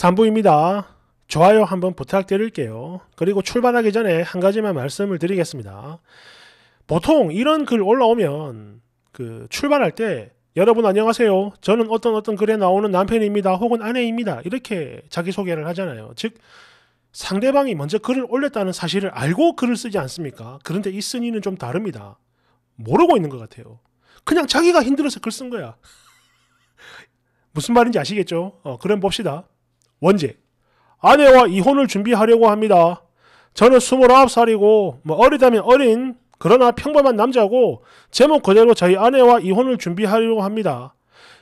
3부입니다. 좋아요 한번 부탁드릴게요. 그리고 출발하기 전에 한 가지만 말씀을 드리겠습니다. 보통 이런 글 올라오면 그 출발할 때 여러분 안녕하세요. 저는 어떤 어떤 글에 나오는 남편입니다. 혹은 아내입니다. 이렇게 자기소개를 하잖아요. 즉 상대방이 먼저 글을 올렸다는 사실을 알고 글을 쓰지 않습니까? 그런데 이 쓴이는 좀 다릅니다. 모르고 있는 것 같아요. 그냥 자기가 힘들어서 글 쓴 거야. 무슨 말인지 아시겠죠? 어, 그럼 봅시다. 원제. 아내와 이혼을 준비하려고 합니다. 저는 29살이고 뭐 어리다면 어린 그러나 평범한 남자고 제목 그대로 저희 아내와 이혼을 준비하려고 합니다.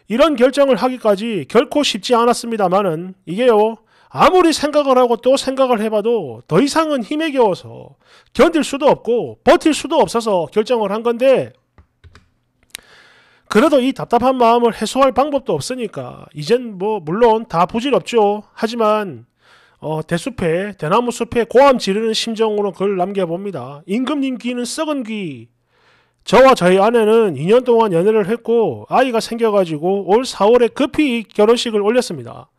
이런 결정을 하기까지 결코 쉽지 않았습니다만은 이게요. 아무리 생각을 하고 또 생각을 해봐도 더 이상은 힘에 겨워서 견딜 수도 없고 버틸 수도 없어서 결정을 한 건데 그래도 이 답답한 마음을 해소할 방법도 없으니까 이젠 뭐 물론 다 부질없죠. 하지만 어, 대숲에 대나무 숲에 고함 지르는 심정으로 글 남겨봅니다. 임금님 귀는 썩은 귀. 저와 저희 아내는 2년 동안 연애를 했고 아이가 생겨가지고 올 4월에 급히 결혼식을 올렸습니다.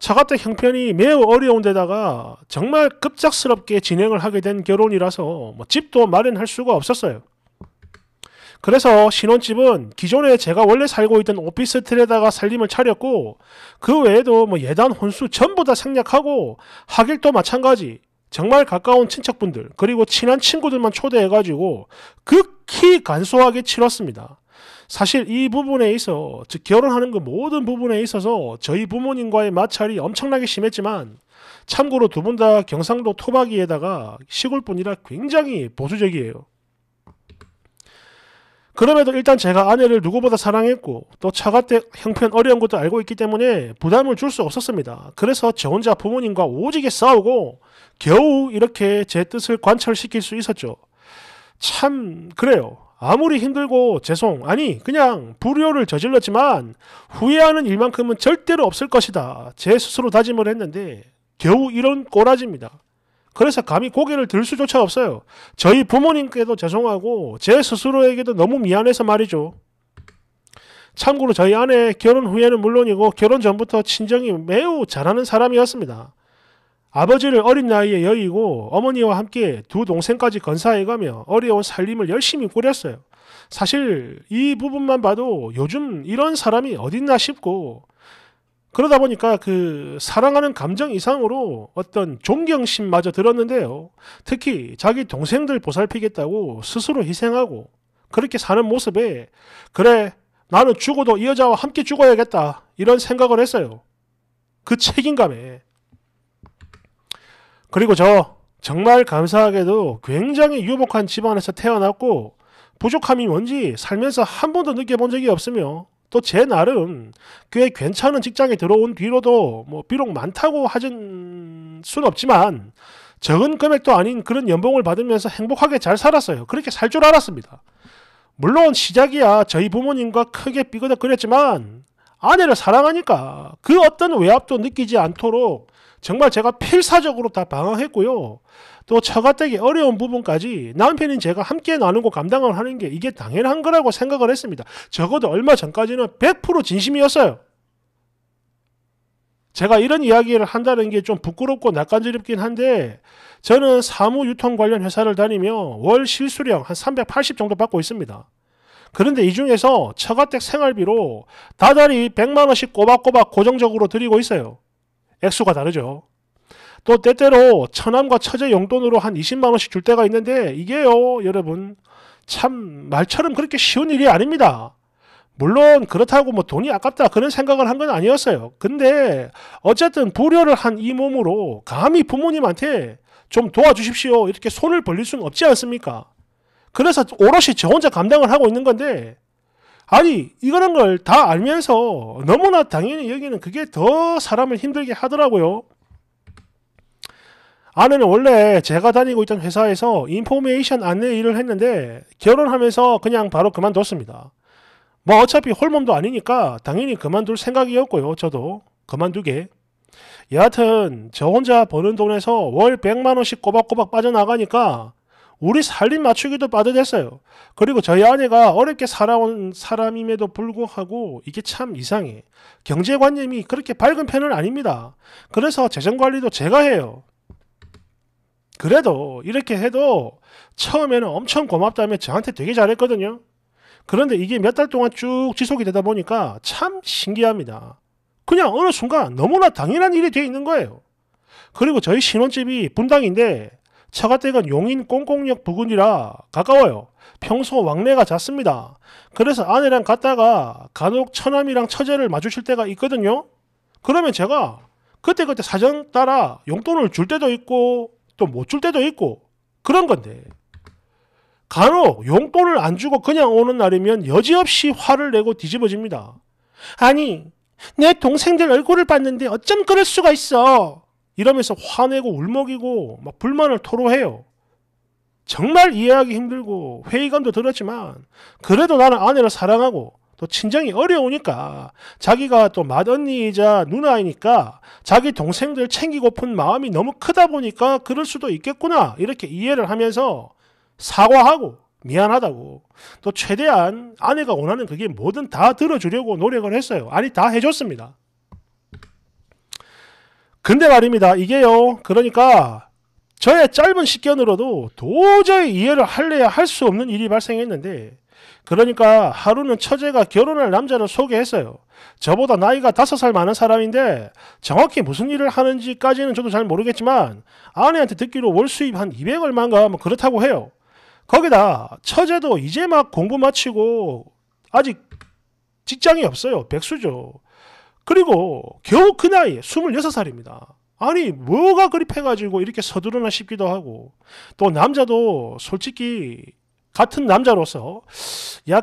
차가때 형편이 매우 어려운 데다가 정말 급작스럽게 진행을 하게 된 결혼이라서 뭐 집도 마련할 수가 없었어요. 그래서 신혼집은 기존에 제가 원래 살고 있던 오피스텔에다가 살림을 차렸고 그 외에도 뭐 예단 혼수 전부 다 생략하고 하길도 마찬가지 정말 가까운 친척분들 그리고 친한 친구들만 초대해가지고 극히 간소하게 치렀습니다. 사실 이 부분에 있어 즉 결혼하는 그 모든 부분에 있어서 저희 부모님과의 마찰이 엄청나게 심했지만 참고로 두 분 다 경상도 토박이에다가 시골뿐이라 굉장히 보수적이에요. 그럼에도 일단 제가 아내를 누구보다 사랑했고 또 차가때 형편 어려운 것도 알고 있기 때문에 부담을 줄 수 없었습니다. 그래서 저 혼자 부모님과 오지게 싸우고 겨우 이렇게 제 뜻을 관철시킬 수 있었죠. 참 그래요. 아무리 힘들고 죄송 아니 그냥 불효를 저질렀지만 후회하는 일만큼은 절대로 없을 것이다. 제 스스로 다짐을 했는데 겨우 이런 꼬라지입니다. 그래서 감히 고개를 들 수조차 없어요. 저희 부모님께도 죄송하고 제 스스로에게도 너무 미안해서 말이죠. 참고로 저희 아내 결혼 후에는 물론이고 결혼 전부터 친정이 매우 잘하는 사람이었습니다. 아버지를 어린 나이에 여의고 어머니와 함께 두 동생까지 건사해가며 어려운 살림을 열심히 꾸렸어요. 사실 이 부분만 봐도 요즘 이런 사람이 어딨나 싶고 그러다 보니까 그 사랑하는 감정 이상으로 어떤 존경심마저 들었는데요. 특히 자기 동생들 보살피겠다고 스스로 희생하고 그렇게 사는 모습에 그래 나는 죽어도 이 여자와 함께 죽어야겠다 이런 생각을 했어요. 그 책임감에 그리고 저 정말 감사하게도 굉장히 유복한 집안에서 태어났고 부족함이 뭔지 살면서 한 번도 느껴본 적이 없으며 또제 나름 꽤 괜찮은 직장에 들어온 뒤로도 뭐 비록 많다고 하진 순 없지만 적은 금액도 아닌 그런 연봉을 받으면서 행복하게 잘 살았어요. 그렇게 살 줄 알았습니다. 물론 시작이야 저희 부모님과 크게 삐그덕거렸지만 아내를 사랑하니까 그 어떤 외압도 느끼지 않도록 정말 제가 필사적으로 다방황했고요 또 처가댁의 어려운 부분까지 남편인 제가 함께 나누고 감당을 하는 게 이게 당연한 거라고 생각을 했습니다. 적어도 얼마 전까지는 100% 진심이었어요. 제가 이런 이야기를 한다는 게 좀 부끄럽고 낯간지럽긴 한데 저는 사무유통 관련 회사를 다니며 월 실수령 한 380 정도 받고 있습니다. 그런데 이 중에서 처가댁 생활비로 다달이 100만 원씩 꼬박꼬박 고정적으로 드리고 있어요. 액수가 다르죠. 또 때때로 처남과 처제 용돈으로 한 20만 원씩 줄 때가 있는데 이게요 여러분 참 말처럼 그렇게 쉬운 일이 아닙니다. 물론 그렇다고 뭐 돈이 아깝다 그런 생각을 한 건 아니었어요. 근데 어쨌든 불효를 한 이 몸으로 감히 부모님한테 좀 도와주십시오 이렇게 손을 벌릴 수는 없지 않습니까? 그래서 오롯이 저 혼자 감당을 하고 있는 건데 아니 이런걸 다 알면서 너무나 당연히 여기는 그게 더 사람을 힘들게 하더라고요. 아내는 원래 제가 다니고 있던 회사에서 인포메이션 안내 일을 했는데 결혼하면서 그냥 바로 그만뒀습니다. 뭐 어차피 홀몸도 아니니까 당연히 그만둘 생각이었고요. 저도 그만두게. 여하튼 저 혼자 버는 돈에서 월 100만 원씩 꼬박꼬박 빠져나가니까 우리 살림 맞추기도 빠듯했어요. 그리고 저희 아내가 어렵게 살아온 사람임에도 불구하고 이게 참 이상해. 경제관념이 그렇게 밝은 편은 아닙니다. 그래서 재정관리도 제가 해요. 그래도 이렇게 해도 처음에는 엄청 고맙다며 저한테 되게 잘했거든요. 그런데 이게 몇 달 동안 쭉 지속이 되다 보니까 참 신기합니다. 그냥 어느 순간 너무나 당연한 일이 되어 있는 거예요. 그리고 저희 신혼집이 분당인데 처가댁은 용인 꽁꽁역 부근이라 가까워요. 평소 왕래가 잦습니다. 그래서 아내랑 갔다가 간혹 처남이랑 처제를 마주칠 때가 있거든요. 그러면 제가 그때그때 사정 따라 용돈을 줄 때도 있고 또못줄 때도 있고 그런 건데 간혹 용돈을 안 주고 그냥 오는 날이면 여지없이 화를 내고 뒤집어집니다. 아니 내 동생들 얼굴을 봤는데 어쩜 그럴 수가 있어 이러면서 화내고 울먹이고 막 불만을 토로해요. 정말 이해하기 힘들고 회의감도 들었지만 그래도 나는 아내를 사랑하고 또 친정이 어려우니까 자기가 또 맏언니이자 누나이니까 자기 동생들 챙기고픈 마음이 너무 크다 보니까 그럴 수도 있겠구나 이렇게 이해를 하면서 사과하고 미안하다고 또 최대한 아내가 원하는 그게 뭐든 다 들어주려고 노력을 했어요. 아니 다 해줬습니다. 근데 말입니다. 이게요. 그러니까 저의 짧은 식견으로도 도저히 이해를 할래야 할 수 없는 일이 발생했는데 그러니까 하루는 처제가 결혼할 남자를 소개했어요. 저보다 나이가 다섯 살 많은 사람인데 정확히 무슨 일을 하는지까지는 저도 잘 모르겠지만 아내한테 듣기로 월 수입 한200얼만인가뭐 그렇다고 해요. 거기다 처제도 이제 막 공부 마치고 아직 직장이 없어요. 백수죠. 그리고 겨우 그 나이에 26살입니다. 아니 뭐가 그립해가지고 이렇게 서두르나 싶기도 하고 또 남자도 솔직히 같은 남자로서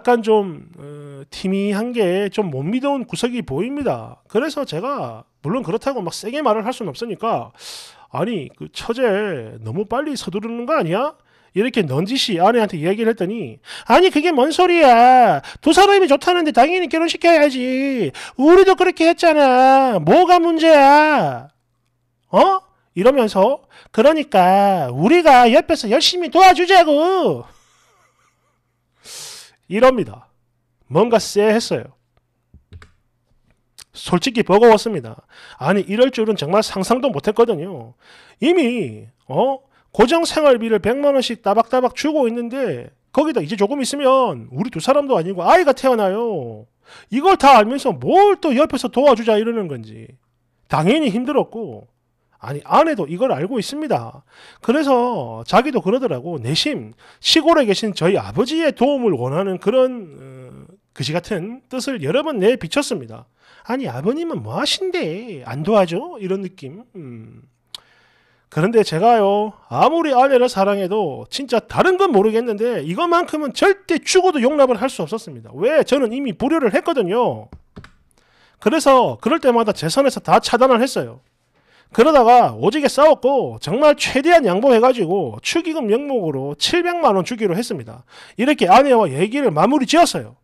약간 좀 어, 팀이한 게 좀 못 믿어온 구석이 보입니다. 그래서 제가 물론 그렇다고 막 세게 말을 할 수는 없으니까 아니 그 처제 너무 빨리 서두르는 거 아니야? 이렇게 넌지시 아내한테 이야기를 했더니 아니 그게 뭔 소리야 두 사람이 좋다는데 당연히 결혼시켜야지 우리도 그렇게 했잖아 뭐가 문제야 어? 이러면서 그러니까 우리가 옆에서 열심히 도와주자고 이럽니다. 뭔가 쎄했어요. 솔직히 버거웠습니다. 아니 이럴 줄은 정말 상상도 못했거든요. 이미 어 고정 생활비를 100만 원씩 따박따박 주고 있는데 거기다 이제 조금 있으면 우리 두 사람도 아니고 아이가 태어나요. 이걸 다 알면서 뭘 또 옆에서 도와주자 이러는 건지 당연히 힘들었고 아니 아내도 이걸 알고 있습니다. 그래서 자기도 그러더라고 내심 시골에 계신 저희 아버지의 도움을 원하는 그런 어, 그지 같은 뜻을 여러 번 내비쳤습니다. 아니 아버님은 뭐 하신데 안 도와줘 이런 느낌. 음. 그런데 제가요 아무리 아내를 사랑해도 진짜 다른 건 모르겠는데 이것만큼은 절대 죽어도 용납을 할 수 없었습니다. 왜 저는 이미 불효를 했거든요. 그래서 그럴 때마다 재산에서다 차단을 했어요. 그러다가 오지게 싸웠고 정말 최대한 양보해가지고 축의금 명목으로 700만 원 주기로 했습니다. 이렇게 아내와 얘기를 마무리 지었어요.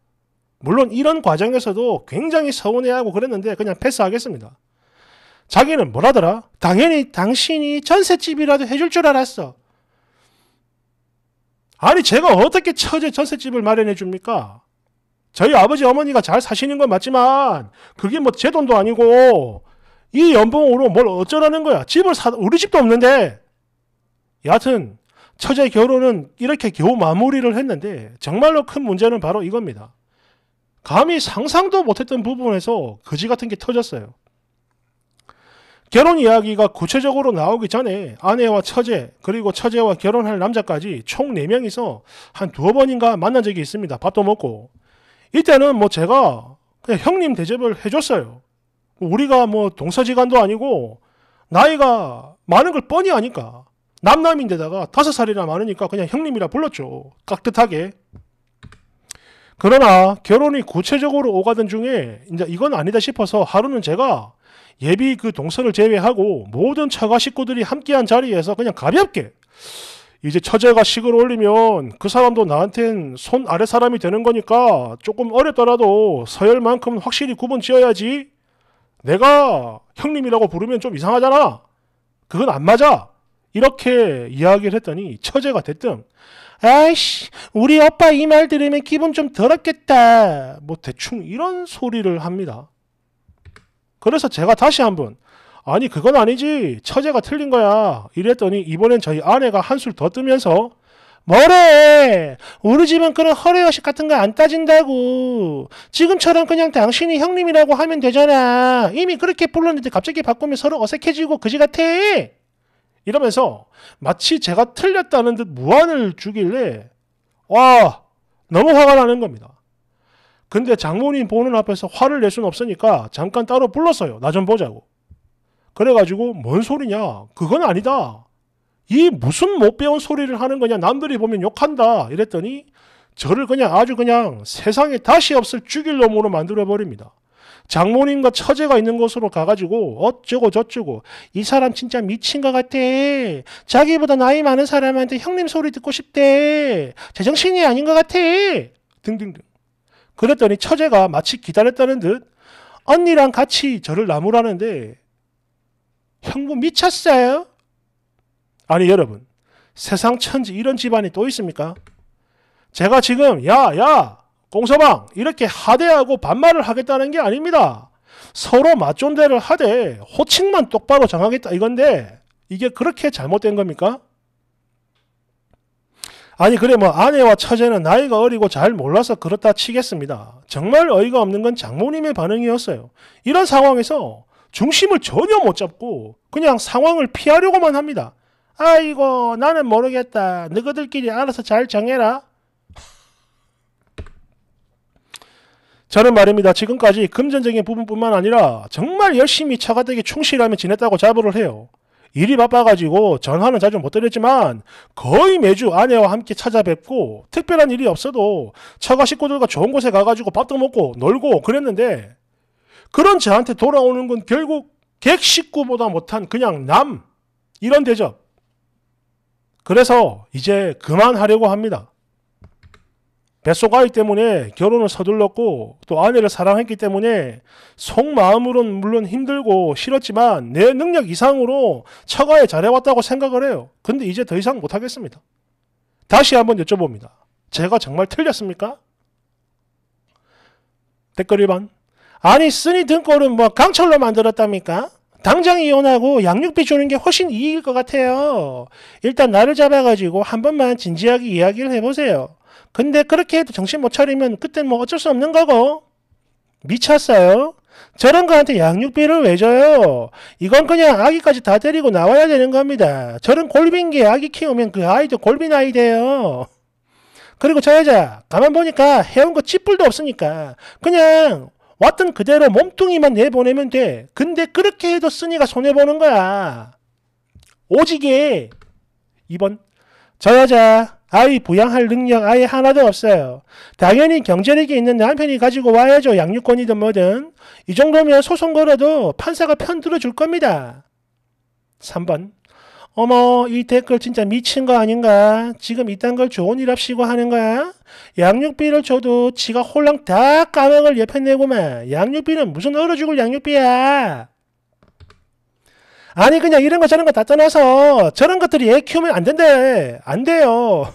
물론 이런 과정에서도 굉장히 서운해하고 그랬는데 그냥 패스하겠습니다. 자기는 뭐라더라? 당연히 당신이 전셋집이라도 해줄 줄 알았어. 아니 제가 어떻게 처제 전셋집을 마련해 줍니까? 저희 아버지 어머니가 잘 사시는 건 맞지만 그게 뭐 제 돈도 아니고 이 연봉으로 뭘 어쩌라는 거야. 집을 사, 우리 집도 없는데. 여하튼, 처제 결혼은 이렇게 겨우 마무리를 했는데, 정말로 큰 문제는 바로 이겁니다. 감히 상상도 못했던 부분에서 거지 같은 게 터졌어요. 결혼 이야기가 구체적으로 나오기 전에 아내와 처제, 그리고 처제와 결혼할 남자까지 총 4명이서 한 두어 번인가 만난 적이 있습니다. 밥도 먹고. 이때는 뭐 제가 그냥 형님 대접을 해줬어요. 우리가 뭐 동서지간도 아니고 나이가 많은 걸 뻔히 아니까 남남인데다가 다섯 살이나 많으니까 그냥 형님이라 불렀죠. 깍듯하게. 그러나 결혼이 구체적으로 오가던 중에 이제 이건 아니다 싶어서 하루는 제가 예비 그 동서를 제외하고 모든 처가 식구들이 함께한 자리에서 그냥 가볍게 이제 처제가 식을 올리면 그 사람도 나한텐 손 아래 사람이 되는 거니까 조금 어렵더라도 서열만큼 확실히 구분 지어야지 내가 형님이라고 부르면 좀 이상하잖아. 그건 안 맞아. 이렇게 이야기를 했더니 처제가 됐든 아이씨 우리 오빠이 말 들으면 기분 좀 더럽겠다 뭐 대충 이런 소리를 합니다 그래서 제가 다시 한번 아니 그건 아니지 처제가 틀린 거야 이랬더니 이번엔 저희 아내가 한술 더 뜨면서 뭐래 우리 집은 그런 허례허식 같은 거 안 따진다고 지금처럼 그냥 당신이 형님이라고 하면 되잖아 이미 그렇게 불렀는데 갑자기 바꾸면 서로 어색해지고 그지 같아 이러면서 마치 제가 틀렸다는 듯 무안을 주길래 와 너무 화가 나는 겁니다 근데 장모님 보는 앞에서 화를 낼 순 없으니까 잠깐 따로 불렀어요 나 좀 보자고 그래가지고 뭔 소리냐 그건 아니다 이 무슨 못 배운 소리를 하는 거냐 남들이 보면 욕한다 이랬더니 저를 그냥 아주 그냥 세상에 다시 없을 죽일 놈으로 만들어 버립니다. 장모님과 처제가 있는 곳으로 가가지고 어쩌고 저쩌고 이 사람 진짜 미친 것 같아. 자기보다 나이 많은 사람한테 형님 소리 듣고 싶대. 제정신이 아닌 것 같아. 등등등. 그랬더니 처제가 마치 기다렸다는 듯 언니랑 같이 저를 나무라는데 형부 미쳤어요? 아니 여러분 세상 천지 이런 집안이 또 있습니까? 제가 지금 야야 공서방 이렇게 하대하고 반말을 하겠다는 게 아닙니다. 서로 맞존대를 하되 호칭만 똑바로 정하겠다 이건데 이게 그렇게 잘못된 겁니까? 아니 그래 뭐 아내와 처제는 나이가 어리고 잘 몰라서 그렇다 치겠습니다. 정말 어이가 없는 건 장모님의 반응이었어요. 이런 상황에서 중심을 전혀 못 잡고 그냥 상황을 피하려고만 합니다. 아이고 나는 모르겠다. 너희들끼리 알아서 잘 정해라. 저는 말입니다. 지금까지 금전적인 부분뿐만 아니라 정말 열심히 차가되게 충실하며 지냈다고 자부를 해요. 일이 바빠가지고 전화는 자주 못 드렸지만 거의 매주 아내와 함께 찾아뵙고 특별한 일이 없어도 처가 식구들과 좋은 곳에 가가지고 밥도 먹고 놀고 그랬는데 그런 저한테 돌아오는 건 결국 객식구보다 못한 그냥 남 이런 대접 그래서 이제 그만하려고 합니다. 뱃속 아이 때문에 결혼을 서둘렀고 또 아내를 사랑했기 때문에 속마음으로는 물론 힘들고 싫었지만 내 능력 이상으로 처가에 잘해왔다고 생각을 해요. 근데 이제 더 이상 못하겠습니다. 다시 한번 여쭤봅니다. 제가 정말 틀렸습니까? 댓글 1번 아니 쓰니 등골은 뭐 강철로 만들었답니까? 당장 이혼하고 양육비 주는 게 훨씬 이익일 것 같아요. 일단 나를 잡아가지고 한 번만 진지하게 이야기를 해보세요. 근데 그렇게 해도 정신 못 차리면 그땐 뭐 어쩔 수 없는 거고. 미쳤어요? 저런 거한테 양육비를 왜 줘요? 이건 그냥 아기까지 다 데리고 나와야 되는 겁니다. 저런 골빈 게 아기 키우면 그 아이도 골빈 아이 돼요. 그리고 저 여자 가만 보니까 해온 거 찌뿔도 없으니까 그냥 왔던 그대로 몸뚱이만 내보내면 돼. 근데 그렇게 해도 쓰니가 손해보는 거야. 오지게 2번 저 여자 아이 부양할 능력 아예 하나도 없어요. 당연히 경제력이 있는 남편이 가지고 와야죠. 양육권이든 뭐든. 이 정도면 소송 걸어도 판사가 편 들어줄 겁니다. 3번 어머 이 댓글 진짜 미친 거 아닌가? 지금 이딴 걸 좋은 일 합시고 하는 거야? 양육비를 줘도 지가 홀랑 다 까먹을 옆에 내고만 양육비는 무슨 얼어 죽을 양육비야? 아니 그냥 이런 거 저런 거 다 떠나서 저런 것들이 애 키우면 안 된대. 안 돼요.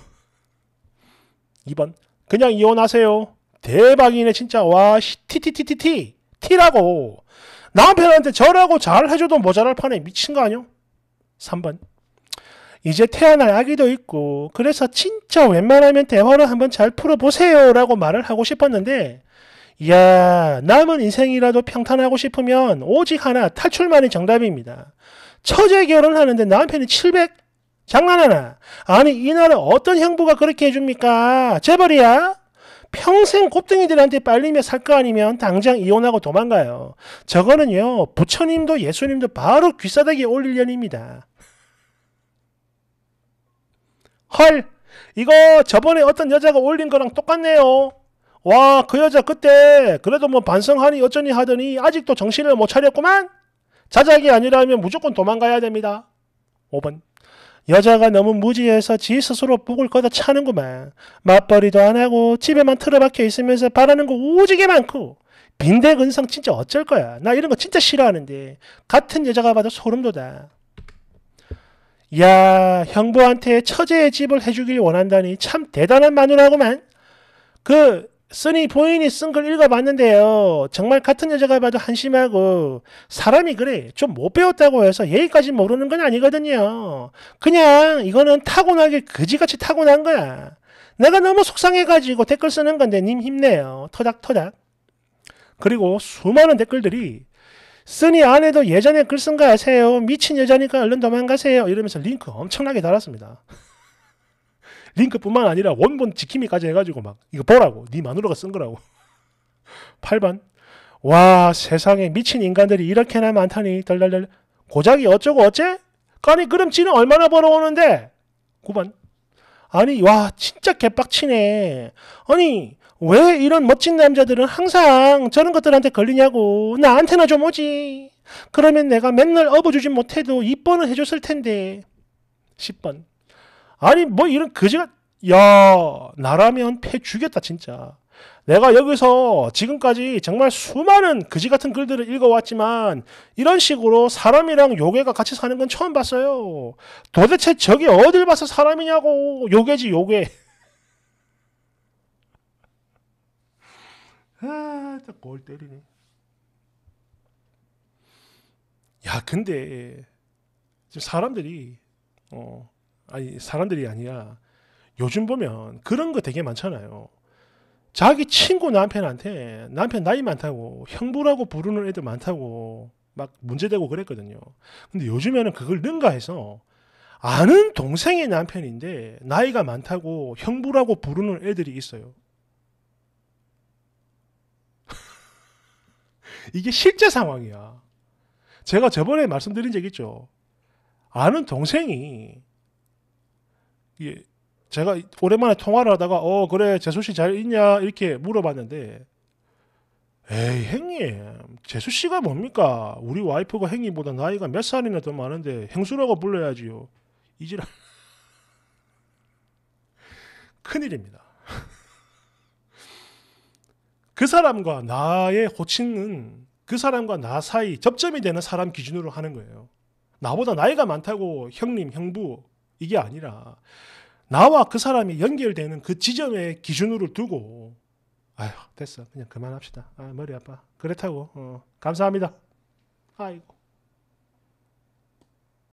2번 그냥 이혼하세요. 대박이네 진짜 와 티티티티티 티라고 남편한테 저라고 잘 해줘도 모자랄 판에 미친 거 아니요? 3번 이제 태어날 아기도 있고 그래서 진짜 웬만하면 대화를 한번 잘 풀어보세요 라고 말을 하고 싶었는데 이야 남은 인생이라도 평탄하고 싶으면 오직 하나 탈출만이 정답입니다. 처제 결혼하는데 남편이 700? 장난하나? 아니 이 나라 어떤 형부가 그렇게 해줍니까? 재벌이야? 평생 곱등이들한테 빨리며 살 거 아니면 당장 이혼하고 도망가요. 저거는요 부처님도 예수님도 바로 귀사닥에 올릴 년입니다. 헐 이거 저번에 어떤 여자가 올린 거랑 똑같네요. 와 그 여자 그때 그래도 뭐 반성하니 어쩌니 하더니 아직도 정신을 못 차렸구만. 자작이 아니라면 무조건 도망가야 됩니다. 5번 여자가 너무 무지해서 지 스스로 북을 걷어 차는구만. 맞벌이도 안 하고 집에만 틀어박혀 있으면서 바라는 거 오지게 많고 빈대 근성 진짜 어쩔 거야. 나 이런 거 진짜 싫어하는데 같은 여자가 봐도 소름 돋아. 야 형부한테 처제의 집을 해주길 원한다니 참 대단한 마누라고만. 그 쓰니 본인이 쓴 글 읽어봤는데요. 정말 같은 여자가 봐도 한심하고 사람이 그래 좀 못 배웠다고 해서 예의까지 모르는 건 아니거든요. 그냥 이거는 타고나게 그지같이 타고난 거야. 내가 너무 속상해가지고 댓글 쓰는 건데 님 힘내요. 터닥터닥. 그리고 수많은 댓글들이 쓰니 안 해도 예전에 글 쓴 거 아세요? 미친 여자니까 얼른 도망가세요. 이러면서 링크 엄청나게 달았습니다. 링크뿐만 아니라 원본 지킴이까지 해가지고 막 이거 보라고 네 마누라가 쓴 거라고 8번 와 세상에 미친 인간들이 이렇게나 많다니 덜덜덜 고작이 어쩌고 어째? 아니 그럼 지는 얼마나 벌어오는데? 9번 아니 와 진짜 개빡치네 아니 왜 이런 멋진 남자들은 항상 저런 것들한테 걸리냐고 나한테나 좀 오지 그러면 내가 맨날 업어주지 못해도 이번는 해줬을 텐데 10번 아니 뭐 이런 그지가 야 나라면 패 죽였다 진짜 내가 여기서 지금까지 정말 수많은 그지 같은 글들을 읽어왔지만 이런 식으로 사람이랑 요괴가 같이 사는 건 처음 봤어요 도대체 저게 어딜 봐서 사람이냐고 요괴지 요괴 아, 골 때리네. 야, 근데 지금 사람들이 어 아니 사람들이 아니라 요즘 보면 그런 거 되게 많잖아요. 자기 친구 남편한테 남편 나이 많다고 형부라고 부르는 애들 많다고 막 문제되고 그랬거든요. 근데 요즘에는 그걸 능가해서 아는 동생의 남편인데 나이가 많다고 형부라고 부르는 애들이 있어요. 이게 실제 상황이야. 제가 저번에 말씀드린 적 있죠. 아는 동생이 예, 제가 오랜만에 통화를 하다가 어 그래 재수 씨 잘 있냐 이렇게 물어봤는데 에이 형님 재수 씨가 뭡니까 우리 와이프가 형님보다 나이가 몇 살이나 더 많은데 형수라고 불러야지요 이지라 큰일입니다 그 사람과 나의 호칭은 그 사람과 나 사이 접점이 되는 사람 기준으로 하는 거예요. 나보다 나이가 많다고 형님, 형부 이게 아니라 나와 그 사람이 연결되는 그 지점의 기준으로 두고 아휴 됐어 그냥 그만합시다. 아 머리 아파. 그렇다고 어, 감사합니다. 아이고.